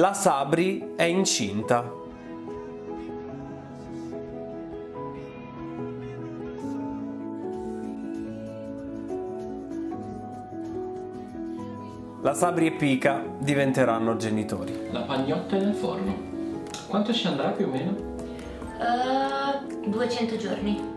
La Sabri è incinta. La Sabri e Pica diventeranno genitori. La pagnotta è nel forno. Quanto ci andrà più o meno? Uh, eh, 200 giorni.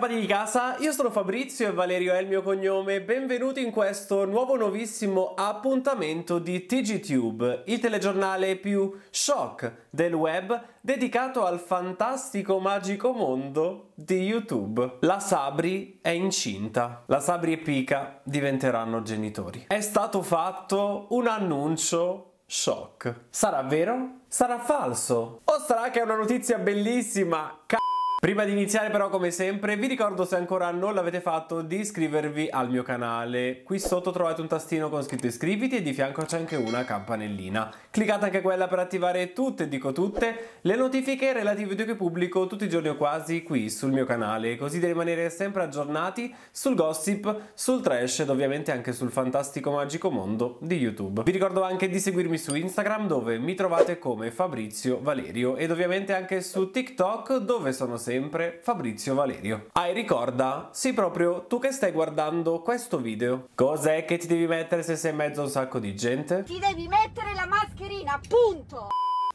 scappati di casa, io sono Fabrizio e Valerio è il mio cognome, benvenuti in questo nuovo nuovissimo appuntamento di TG Tube, il telegiornale più shock del web dedicato al fantastico magico mondo di YouTube. La Sabri è incinta, la Sabri e Pika diventeranno genitori. È stato fatto un annuncio shock. Sarà vero? Sarà falso? O sarà che è una notizia bellissima? C***o! Prima di iniziare però come sempre vi ricordo se ancora non l'avete fatto di iscrivervi al mio canale. Qui sotto trovate un tastino con scritto iscriviti e di fianco c'è anche una campanellina. Cliccate anche quella per attivare tutte, dico tutte, le notifiche relative ai video che pubblico tutti i giorni o quasi qui sul mio canale, così da rimanere sempre aggiornati sul gossip, sul trash ed ovviamente anche sul fantastico magico mondo di YouTube. Vi ricordo anche di seguirmi su Instagram dove mi trovate come Fabrizio Valerio ed ovviamente anche su TikTok dove sono sempre sempre Fabrizio Valerio. Ah ricorda, sì proprio tu che stai guardando questo video, cos'è che ti devi mettere se sei in mezzo a un sacco di gente? Ti devi mettere la mascherina, punto!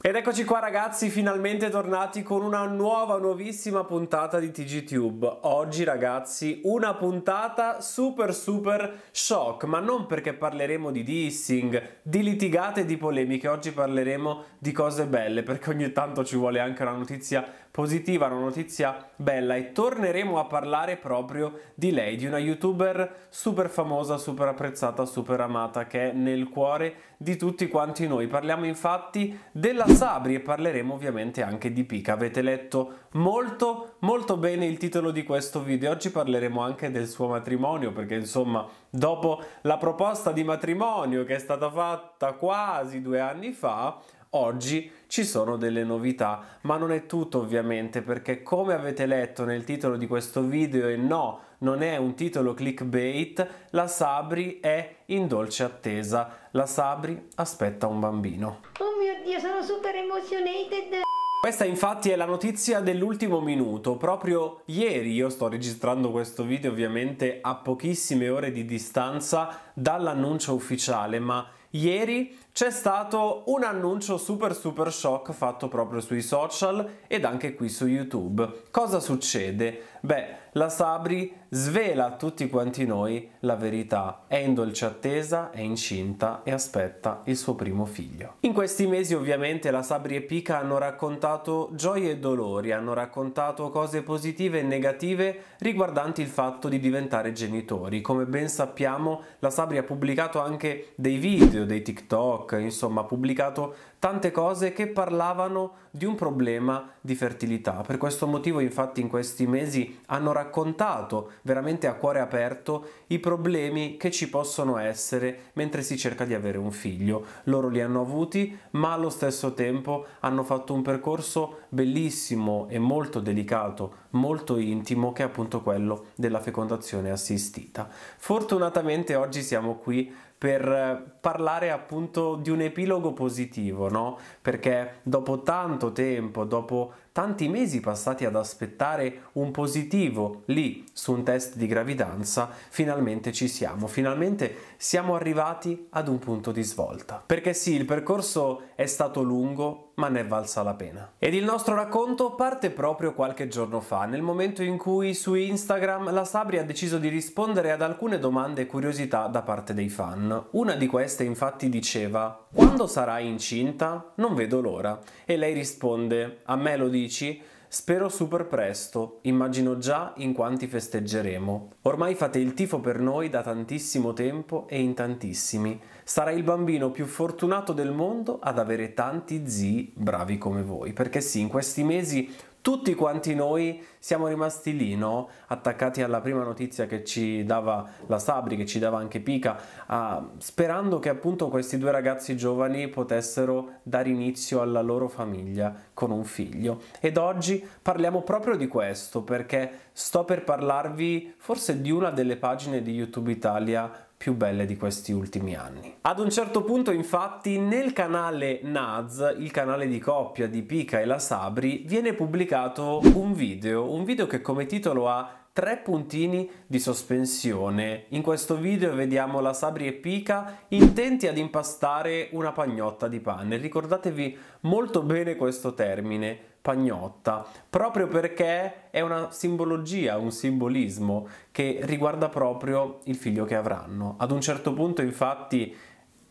Ed eccoci qua ragazzi, finalmente tornati con una nuova, nuovissima puntata di TGTube. Oggi ragazzi, una puntata super super shock, ma non perché parleremo di dissing, di litigate e di polemiche, oggi parleremo di cose belle, perché ogni tanto ci vuole anche una notizia positiva, una notizia bella e torneremo a parlare proprio di lei, di una youtuber super famosa, super apprezzata, super amata che è nel cuore di tutti quanti noi. Parliamo infatti della Sabri e parleremo ovviamente anche di Pika. Avete letto molto molto bene il titolo di questo video. Oggi parleremo anche del suo matrimonio perché insomma dopo la proposta di matrimonio che è stata fatta quasi due anni fa Oggi ci sono delle novità, ma non è tutto ovviamente perché come avete letto nel titolo di questo video e no, non è un titolo clickbait, la Sabri è in dolce attesa. La Sabri aspetta un bambino. Oh mio Dio, sono super emotionated! Questa infatti è la notizia dell'ultimo minuto, proprio ieri io sto registrando questo video ovviamente a pochissime ore di distanza dall'annuncio ufficiale, ma ieri c'è stato un annuncio super super shock fatto proprio sui social ed anche qui su YouTube. Cosa succede? Beh, la Sabri svela a tutti quanti noi la verità. È in dolce attesa, è incinta e aspetta il suo primo figlio. In questi mesi ovviamente la Sabri e Pika hanno raccontato gioie e dolori, hanno raccontato cose positive e negative riguardanti il fatto di diventare genitori. Come ben sappiamo la Sabri ha pubblicato anche dei video, dei TikTok, insomma ha pubblicato tante cose che parlavano di un problema di fertilità. Per questo motivo infatti in questi mesi hanno raccontato veramente a cuore aperto i problemi che ci possono essere mentre si cerca di avere un figlio. Loro li hanno avuti ma allo stesso tempo hanno fatto un percorso bellissimo e molto delicato, molto intimo che è appunto quello della fecondazione assistita. Fortunatamente oggi siamo qui per parlare appunto di un epilogo positivo, no? Perché dopo tanto tempo, dopo tanti mesi passati ad aspettare un positivo lì su un test di gravidanza, finalmente ci siamo, finalmente siamo arrivati ad un punto di svolta. Perché sì, il percorso è stato lungo, ma ne è valsa la pena. Ed il nostro racconto parte proprio qualche giorno fa, nel momento in cui su Instagram la Sabri ha deciso di rispondere ad alcune domande e curiosità da parte dei fan. Una di queste queste infatti diceva Quando sarai incinta? Non vedo l'ora. E lei risponde A me lo dici? Spero super presto, immagino già in quanti festeggeremo. Ormai fate il tifo per noi da tantissimo tempo e in tantissimi. Sarai il bambino più fortunato del mondo ad avere tanti zii bravi come voi, perché sì, in questi mesi tutti quanti noi siamo rimasti lì, no? attaccati alla prima notizia che ci dava la Sabri, che ci dava anche Pica, ah, sperando che appunto questi due ragazzi giovani potessero dare inizio alla loro famiglia con un figlio. Ed oggi parliamo proprio di questo, perché sto per parlarvi forse di una delle pagine di YouTube Italia più belle di questi ultimi anni. Ad un certo punto infatti nel canale Naz, il canale di coppia di Pika e la Sabri, viene pubblicato un video, un video che come titolo ha tre puntini di sospensione. In questo video vediamo la Sabri e Pika intenti ad impastare una pagnotta di pane. Ricordatevi molto bene questo termine, pagnotta, proprio perché è una simbologia, un simbolismo che riguarda proprio il figlio che avranno. Ad un certo punto, infatti,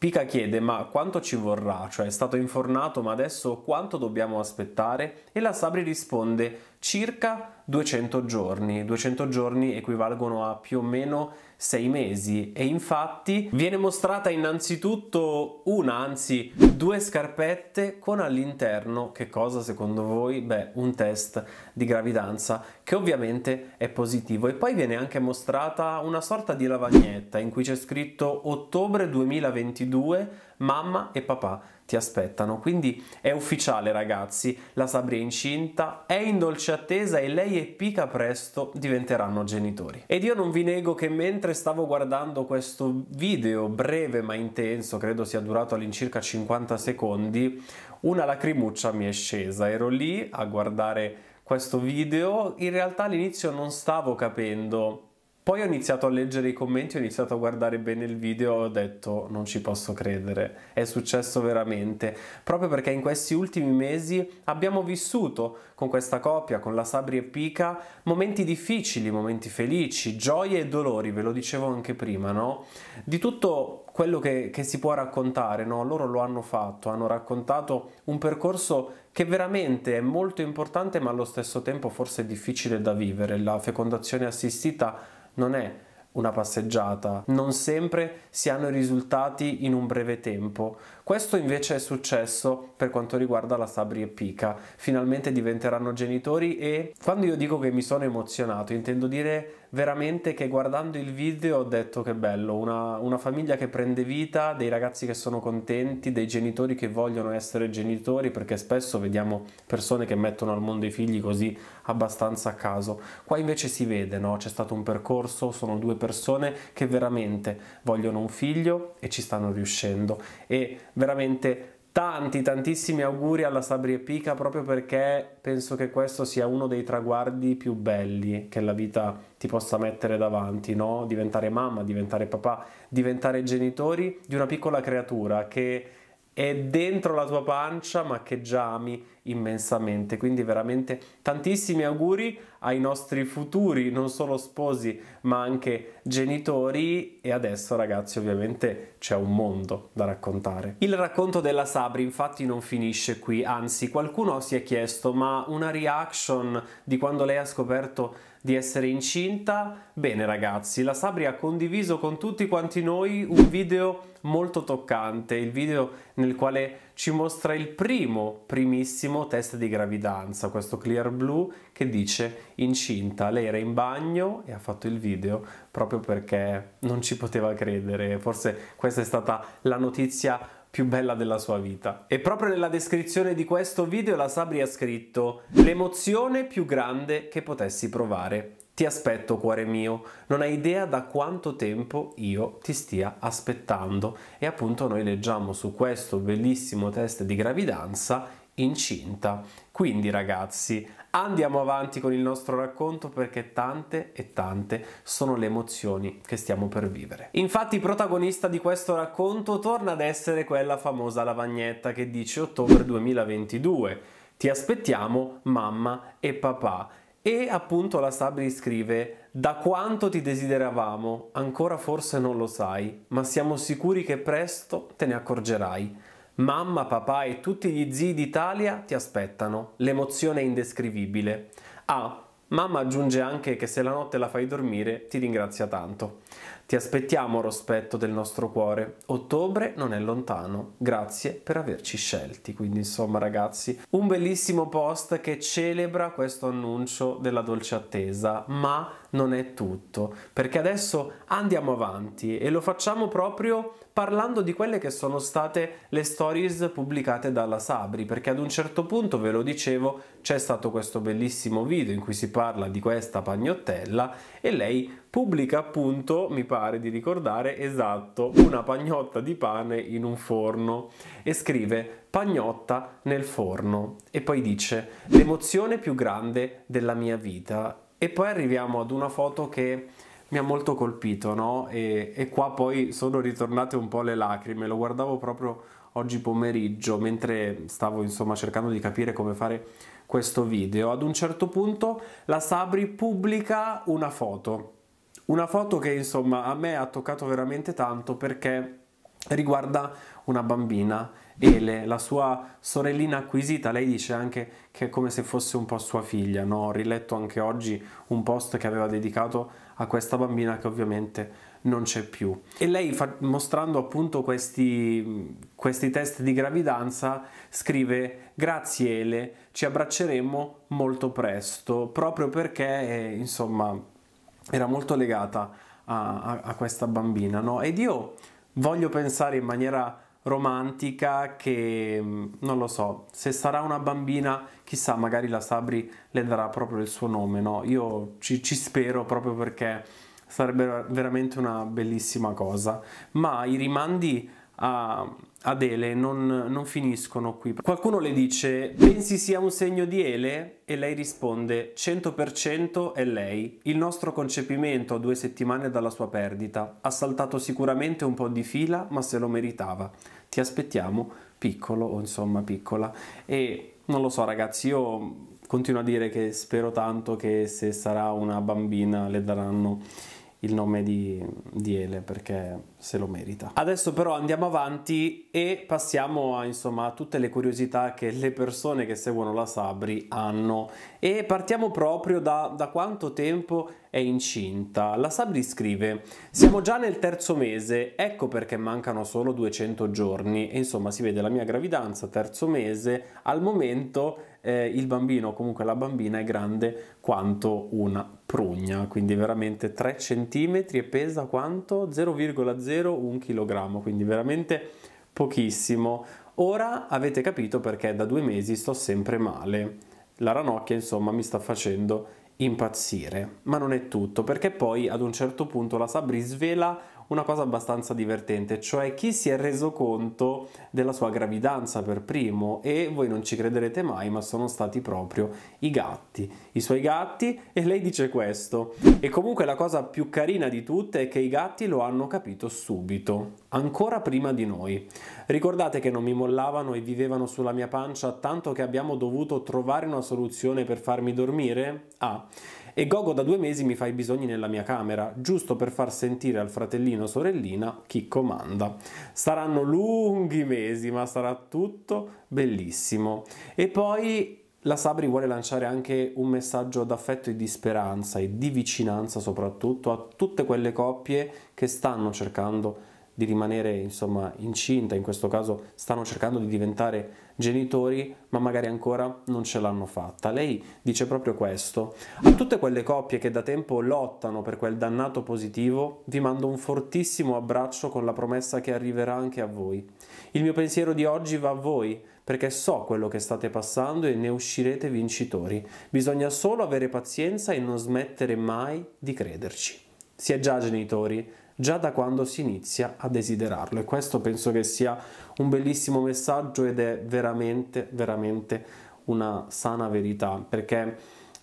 Pica chiede ma quanto ci vorrà? Cioè è stato infornato ma adesso quanto dobbiamo aspettare? E la Sabri risponde circa 200 giorni. 200 giorni equivalgono a più o meno sei mesi e infatti viene mostrata innanzitutto una, anzi due scarpette con all'interno che cosa secondo voi? Beh, un test di gravidanza che ovviamente è positivo e poi viene anche mostrata una sorta di lavagnetta in cui c'è scritto ottobre 2022 mamma e papà ti aspettano. Quindi è ufficiale ragazzi, la Sabri è incinta, è in dolce attesa e lei e Pika presto diventeranno genitori. Ed io non vi nego che mentre stavo guardando questo video breve ma intenso, credo sia durato all'incirca 50 secondi, una lacrimuccia mi è scesa. Ero lì a guardare questo video, in realtà all'inizio non stavo capendo poi ho iniziato a leggere i commenti, ho iniziato a guardare bene il video e ho detto non ci posso credere, è successo veramente, proprio perché in questi ultimi mesi abbiamo vissuto con questa coppia, con la Sabri e Pica, momenti difficili, momenti felici, gioie e dolori, ve lo dicevo anche prima, no? Di tutto quello che, che si può raccontare, no? Loro lo hanno fatto, hanno raccontato un percorso che veramente è molto importante ma allo stesso tempo forse difficile da vivere, la fecondazione assistita non è una passeggiata. Non sempre si hanno i risultati in un breve tempo, questo invece è successo per quanto riguarda la Sabri e Pika. Finalmente diventeranno genitori e quando io dico che mi sono emozionato intendo dire veramente che guardando il video ho detto che bello, una, una famiglia che prende vita, dei ragazzi che sono contenti, dei genitori che vogliono essere genitori perché spesso vediamo persone che mettono al mondo i figli così abbastanza a caso. Qua invece si vede, no? c'è stato un percorso, sono due persone che veramente vogliono un figlio e ci stanno riuscendo. E veramente tanti tantissimi auguri alla Sabri e Pica proprio perché penso che questo sia uno dei traguardi più belli che la vita ti possa mettere davanti, no? Diventare mamma, diventare papà, diventare genitori di una piccola creatura che è dentro la tua pancia ma che già ami immensamente. Quindi veramente tantissimi auguri ai nostri futuri, non solo sposi, ma anche genitori. E adesso, ragazzi, ovviamente c'è un mondo da raccontare. Il racconto della Sabri, infatti, non finisce qui. Anzi, qualcuno si è chiesto: ma una reaction di quando lei ha scoperto di essere incinta? Bene, ragazzi, la Sabri ha condiviso con tutti quanti noi un video molto toccante, il video nel quale ci mostra il primo, primissimo test di gravidanza, questo clear blue che dice incinta, lei era in bagno e ha fatto il video proprio perché non ci poteva credere, forse questa è stata la notizia più bella della sua vita. E proprio nella descrizione di questo video la Sabri ha scritto l'emozione più grande che potessi provare ti aspetto, cuore mio, non hai idea da quanto tempo io ti stia aspettando. E appunto noi leggiamo su questo bellissimo test di gravidanza incinta. Quindi ragazzi, andiamo avanti con il nostro racconto perché tante e tante sono le emozioni che stiamo per vivere. Infatti protagonista di questo racconto torna ad essere quella famosa lavagnetta che dice ottobre 2022. Ti aspettiamo mamma e papà e appunto la Sabri scrive Da quanto ti desideravamo, ancora forse non lo sai, ma siamo sicuri che presto te ne accorgerai. Mamma, papà e tutti gli zii d'Italia ti aspettano. L'emozione è indescrivibile. Ah, mamma aggiunge anche che se la notte la fai dormire ti ringrazia tanto. Ti aspettiamo, rospetto del nostro cuore. Ottobre non è lontano. Grazie per averci scelti. Quindi, insomma, ragazzi, un bellissimo post che celebra questo annuncio della dolce attesa, ma non è tutto, perché adesso andiamo avanti e lo facciamo proprio parlando di quelle che sono state le stories pubblicate dalla Sabri, perché ad un certo punto, ve lo dicevo, c'è stato questo bellissimo video in cui si parla di questa pagnottella e lei pubblica appunto, mi pare di ricordare, esatto, una pagnotta di pane in un forno e scrive pagnotta nel forno e poi dice l'emozione più grande della mia vita e poi arriviamo ad una foto che mi ha molto colpito, no? E, e, qua poi sono ritornate un po' le lacrime, lo guardavo proprio oggi pomeriggio mentre stavo insomma cercando di capire come fare questo video. Ad un certo punto la Sabri pubblica una foto una foto che insomma a me ha toccato veramente tanto perché riguarda una bambina, Ele, la sua sorellina acquisita, lei dice anche che è come se fosse un po' sua figlia, no? ho riletto anche oggi un post che aveva dedicato a questa bambina che ovviamente non c'è più. E lei fa, mostrando appunto questi, questi test di gravidanza scrive grazie Ele, ci abbracceremo molto presto, proprio perché eh, insomma era molto legata a, a, a questa bambina, no? Ed io voglio pensare in maniera romantica che mm, non lo so, se sarà una bambina, chissà, magari la Sabri le darà proprio il suo nome, no? Io ci, ci spero proprio perché sarebbe veramente una bellissima cosa, ma i rimandi a Adele non, non finiscono qui. Qualcuno le dice pensi sia un segno di Ele? E lei risponde 100% è lei. Il nostro concepimento a due settimane dalla sua perdita. Ha saltato sicuramente un po' di fila ma se lo meritava. Ti aspettiamo piccolo o insomma piccola. E non lo so ragazzi io continuo a dire che spero tanto che se sarà una bambina le daranno il nome di, di Ele perché se lo merita. Adesso però andiamo avanti e passiamo a, insomma, a tutte le curiosità che le persone che seguono la Sabri hanno e partiamo proprio da, da quanto tempo è incinta. La Sabri scrive siamo già nel terzo mese, ecco perché mancano solo 200 giorni e insomma si vede la mia gravidanza, terzo mese, al momento eh, il bambino o comunque la bambina è grande quanto una prugna, quindi veramente 3 cm e pesa quanto? 0,0 0,01 kg, quindi veramente pochissimo. Ora avete capito perché da due mesi sto sempre male. La ranocchia insomma mi sta facendo impazzire. Ma non è tutto, perché poi ad un certo punto la Sabri svela una cosa abbastanza divertente, cioè chi si è reso conto della sua gravidanza per primo e voi non ci crederete mai, ma sono stati proprio i gatti, i suoi gatti e lei dice questo. E comunque la cosa più carina di tutte è che i gatti lo hanno capito subito, ancora prima di noi. Ricordate che non mi mollavano e vivevano sulla mia pancia tanto che abbiamo dovuto trovare una soluzione per farmi dormire? Ah, e Gogo da due mesi mi fa i bisogni nella mia camera, giusto per far sentire al fratellino sorellina chi comanda. Saranno lunghi mesi, ma sarà tutto bellissimo. E poi la Sabri vuole lanciare anche un messaggio d'affetto e di speranza e di vicinanza soprattutto a tutte quelle coppie che stanno cercando di rimanere insomma incinta, in questo caso stanno cercando di diventare genitori, ma magari ancora non ce l'hanno fatta. Lei dice proprio questo. A tutte quelle coppie che da tempo lottano per quel dannato positivo, vi mando un fortissimo abbraccio con la promessa che arriverà anche a voi. Il mio pensiero di oggi va a voi, perché so quello che state passando e ne uscirete vincitori. Bisogna solo avere pazienza e non smettere mai di crederci. Si è già genitori, già da quando si inizia a desiderarlo e questo penso che sia un bellissimo messaggio ed è veramente veramente una sana verità perché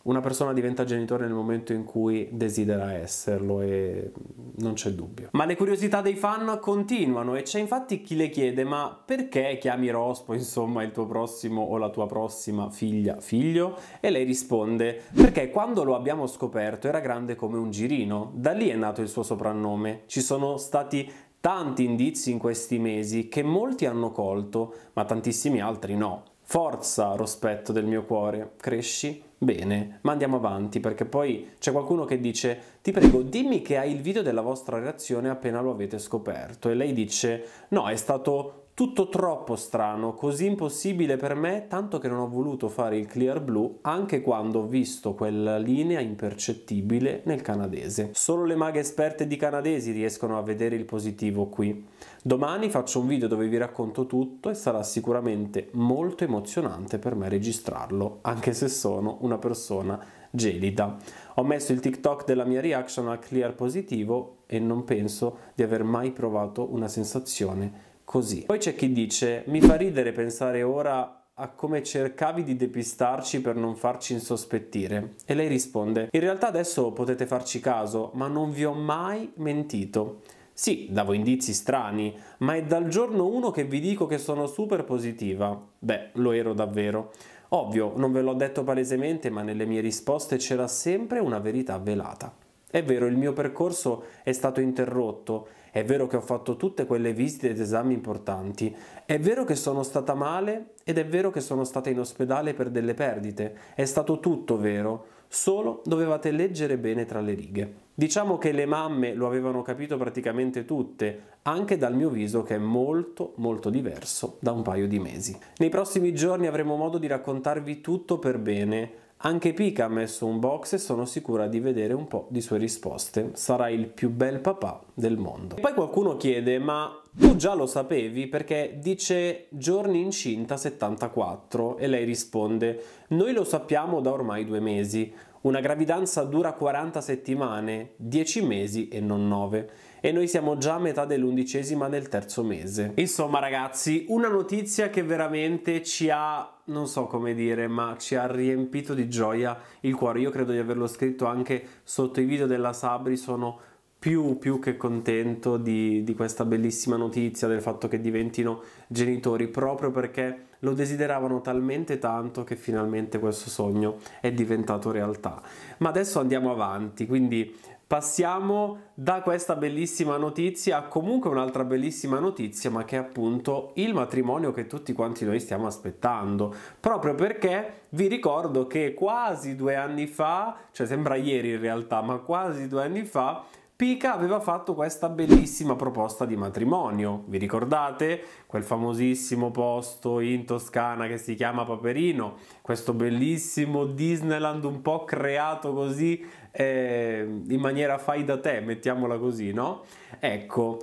una persona diventa genitore nel momento in cui desidera esserlo e non c'è dubbio. Ma le curiosità dei fan continuano e c'è infatti chi le chiede ma perché chiami Rospo insomma il tuo prossimo o la tua prossima figlia figlio? E lei risponde perché quando lo abbiamo scoperto era grande come un girino, da lì è nato il suo soprannome, ci sono stati tanti indizi in questi mesi che molti hanno colto ma tantissimi altri no. Forza, rospetto del mio cuore, cresci Bene, ma andiamo avanti perché poi c'è qualcuno che dice ti prego dimmi che hai il video della vostra reazione appena lo avete scoperto e lei dice no è stato tutto troppo strano, così impossibile per me, tanto che non ho voluto fare il clear blue anche quando ho visto quella linea impercettibile nel canadese. Solo le maghe esperte di canadesi riescono a vedere il positivo qui. Domani faccio un video dove vi racconto tutto e sarà sicuramente molto emozionante per me registrarlo, anche se sono una persona gelida. Ho messo il TikTok della mia reaction al clear positivo e non penso di aver mai provato una sensazione così. Poi c'è chi dice mi fa ridere pensare ora a come cercavi di depistarci per non farci insospettire. E lei risponde in realtà adesso potete farci caso, ma non vi ho mai mentito. Sì, davo indizi strani, ma è dal giorno 1 che vi dico che sono super positiva. Beh, lo ero davvero. Ovvio, non ve l'ho detto palesemente, ma nelle mie risposte c'era sempre una verità velata. È vero, il mio percorso è stato interrotto è vero che ho fatto tutte quelle visite ed esami importanti, è vero che sono stata male ed è vero che sono stata in ospedale per delle perdite, è stato tutto vero, solo dovevate leggere bene tra le righe. Diciamo che le mamme lo avevano capito praticamente tutte, anche dal mio viso che è molto molto diverso da un paio di mesi. Nei prossimi giorni avremo modo di raccontarvi tutto per bene, anche Pika ha messo un box e sono sicura di vedere un po' di sue risposte. Sarà il più bel papà del mondo. E poi qualcuno chiede, ma tu già lo sapevi perché dice giorni incinta 74 e lei risponde, noi lo sappiamo da ormai due mesi. Una gravidanza dura 40 settimane, 10 mesi e non 9 e noi siamo già a metà dell'undicesima del terzo mese. Insomma ragazzi, una notizia che veramente ci ha non so come dire, ma ci ha riempito di gioia il cuore. Io credo di averlo scritto anche sotto i video della Sabri, sono più, più che contento di, di questa bellissima notizia, del fatto che diventino genitori, proprio perché lo desideravano talmente tanto che finalmente questo sogno è diventato realtà. Ma adesso andiamo avanti, quindi Passiamo da questa bellissima notizia a comunque un'altra bellissima notizia, ma che è appunto il matrimonio che tutti quanti noi stiamo aspettando. Proprio perché vi ricordo che quasi due anni fa, cioè sembra ieri in realtà, ma quasi due anni fa, Pica aveva fatto questa bellissima proposta di matrimonio. Vi ricordate quel famosissimo posto in Toscana che si chiama Paperino? Questo bellissimo Disneyland un po' creato così eh, in maniera fai da te, mettiamola così, no? Ecco,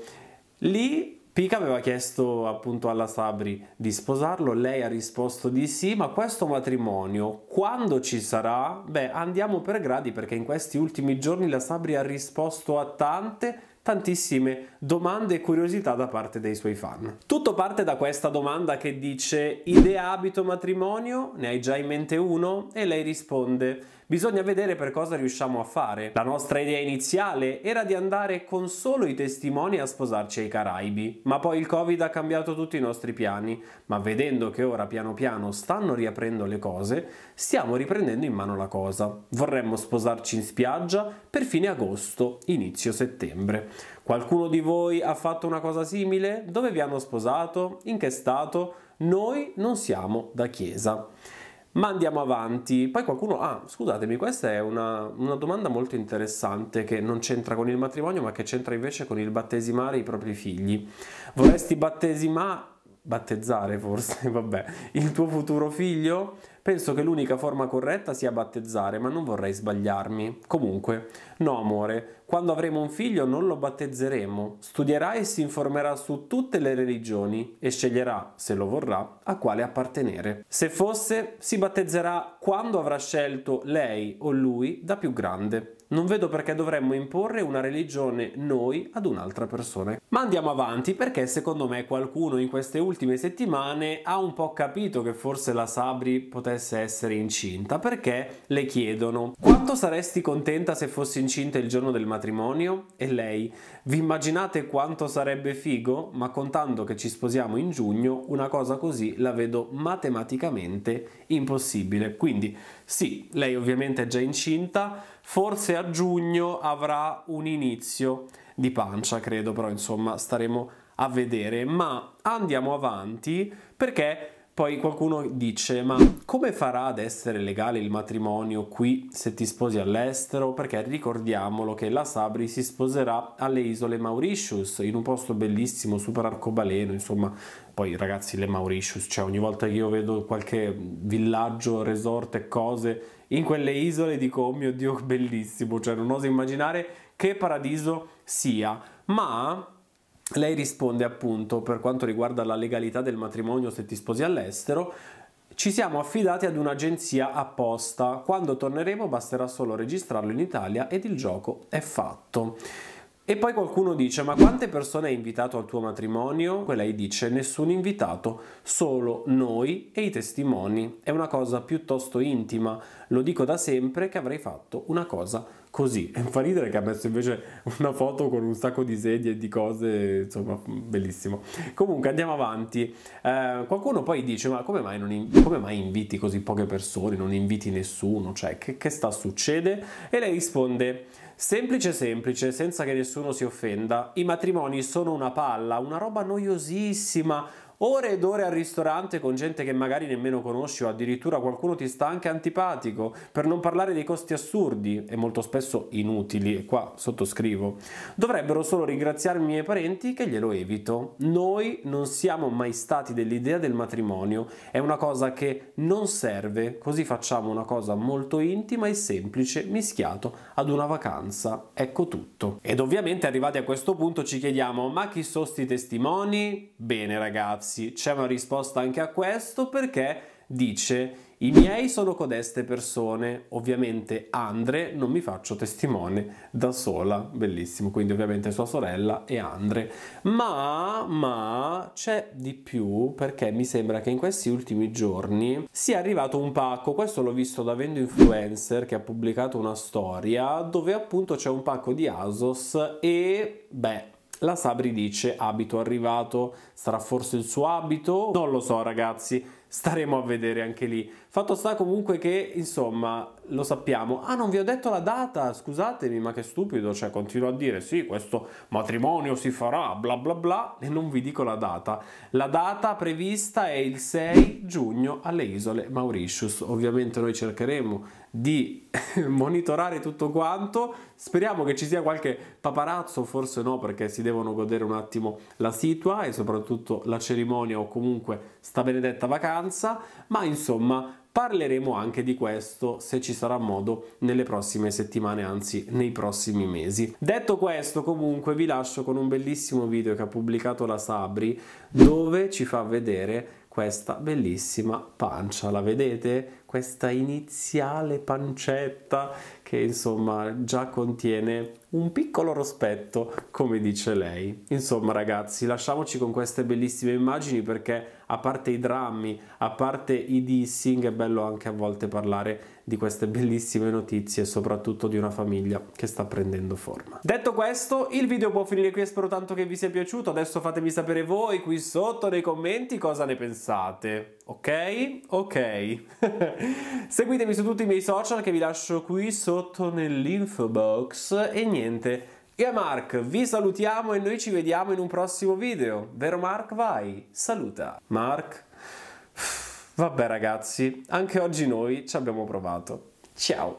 lì Pika aveva chiesto appunto alla Sabri di sposarlo, lei ha risposto di sì, ma questo matrimonio quando ci sarà? Beh, andiamo per gradi perché in questi ultimi giorni la Sabri ha risposto a tante tantissime domande e curiosità da parte dei suoi fan. Tutto parte da questa domanda che dice idea abito matrimonio? Ne hai già in mente uno? E lei risponde Bisogna vedere per cosa riusciamo a fare. La nostra idea iniziale era di andare con solo i testimoni a sposarci ai Caraibi, ma poi il Covid ha cambiato tutti i nostri piani, ma vedendo che ora piano piano stanno riaprendo le cose, stiamo riprendendo in mano la cosa. Vorremmo sposarci in spiaggia per fine agosto, inizio settembre. Qualcuno di voi ha fatto una cosa simile? Dove vi hanno sposato? In che stato? Noi non siamo da chiesa. Ma andiamo avanti. Poi qualcuno... Ah, scusatemi, questa è una, una domanda molto interessante che non c'entra con il matrimonio, ma che c'entra invece con il battesimare i propri figli. Vorresti battesimare battezzare forse, vabbè, il tuo futuro figlio? Penso che l'unica forma corretta sia battezzare, ma non vorrei sbagliarmi. Comunque, no amore, quando avremo un figlio non lo battezzeremo. Studierà e si informerà su tutte le religioni e sceglierà, se lo vorrà, a quale appartenere. Se fosse, si battezzerà quando avrà scelto lei o lui da più grande. Non vedo perché dovremmo imporre una religione noi ad un'altra persona. Ma andiamo avanti perché secondo me qualcuno in queste ultime settimane ha un po' capito che forse la Sabri potesse essere incinta perché le chiedono quanto saresti contenta se fossi incinta il giorno del matrimonio? E lei vi immaginate quanto sarebbe figo? Ma contando che ci sposiamo in giugno una cosa così la vedo matematicamente impossibile. Quindi sì, lei ovviamente è già incinta forse a giugno avrà un inizio di pancia, credo, però insomma staremo a vedere. Ma andiamo avanti perché poi qualcuno dice ma come farà ad essere legale il matrimonio qui se ti sposi all'estero? Perché ricordiamolo che la Sabri si sposerà alle isole Mauritius, in un posto bellissimo, super arcobaleno, insomma poi ragazzi le Mauritius, cioè ogni volta che io vedo qualche villaggio, resort e cose in quelle isole dico oh mio dio bellissimo, cioè non oso immaginare che paradiso sia, ma lei risponde appunto per quanto riguarda la legalità del matrimonio se ti sposi all'estero, ci siamo affidati ad un'agenzia apposta, quando torneremo basterà solo registrarlo in Italia ed il gioco è fatto. E poi qualcuno dice ma quante persone hai invitato al tuo matrimonio? E lei dice nessun invitato, solo noi e i testimoni. È una cosa piuttosto intima, lo dico da sempre che avrei fatto una cosa così. E fa ridere che ha messo invece una foto con un sacco di sedie e di cose, insomma, bellissimo. Comunque andiamo avanti. Eh, qualcuno poi dice ma come mai, in... come mai, inviti così poche persone, non inviti nessuno? Cioè che, che sta succede? E lei risponde Semplice semplice, senza che nessuno si offenda, i matrimoni sono una palla, una roba noiosissima, ore ed ore al ristorante con gente che magari nemmeno conosci o addirittura qualcuno ti sta anche antipatico, per non parlare dei costi assurdi e molto spesso inutili, e qua sottoscrivo. Dovrebbero solo ringraziarmi i miei parenti che glielo evito. Noi non siamo mai stati dell'idea del matrimonio, è una cosa che non serve, così facciamo una cosa molto intima e semplice, mischiato ad una vacanza. Ecco tutto. Ed ovviamente arrivati a questo punto ci chiediamo ma chi sono sti testimoni? Bene ragazzi, c'è una risposta anche a questo perché dice i miei sono codeste persone, ovviamente Andre non mi faccio testimone da sola, bellissimo, quindi ovviamente sua sorella e Andre. Ma, ma c'è di più perché mi sembra che in questi ultimi giorni sia arrivato un pacco, questo l'ho visto da Vendo Influencer che ha pubblicato una storia dove appunto c'è un pacco di Asos e beh... La Sabri dice abito arrivato, sarà forse il suo abito? Non lo so ragazzi, staremo a vedere anche lì. Fatto sta comunque che, insomma, lo sappiamo. Ah, non vi ho detto la data, scusatemi, ma che stupido, cioè continuo a dire sì, questo matrimonio si farà, bla bla bla, e non vi dico la data. La data prevista è il 6 giugno alle isole Mauritius. Ovviamente noi cercheremo di monitorare tutto quanto, speriamo che ci sia qualche paparazzo, forse no, perché si devono godere un attimo la situa e soprattutto la cerimonia o comunque sta benedetta vacanza, ma insomma Parleremo anche di questo se ci sarà modo nelle prossime settimane, anzi nei prossimi mesi. Detto questo, comunque vi lascio con un bellissimo video che ha pubblicato la Sabri dove ci fa vedere questa bellissima pancia, la vedete? Questa iniziale pancetta che insomma già contiene un piccolo rospetto, come dice lei. Insomma ragazzi, lasciamoci con queste bellissime immagini perché a parte i drammi, a parte i dissing, è bello anche a volte parlare di queste bellissime notizie, soprattutto di una famiglia che sta prendendo forma. Detto questo, il video può finire qui, spero tanto che vi sia piaciuto, adesso fatemi sapere voi qui sotto nei commenti cosa ne pensate, ok? Ok. Seguitemi su tutti i miei social che vi lascio qui sotto nell'info box e niente, e a Mark vi salutiamo e noi ci vediamo in un prossimo video. Vero Mark? Vai, saluta. Mark? Vabbè ragazzi, anche oggi noi ci abbiamo provato. Ciao!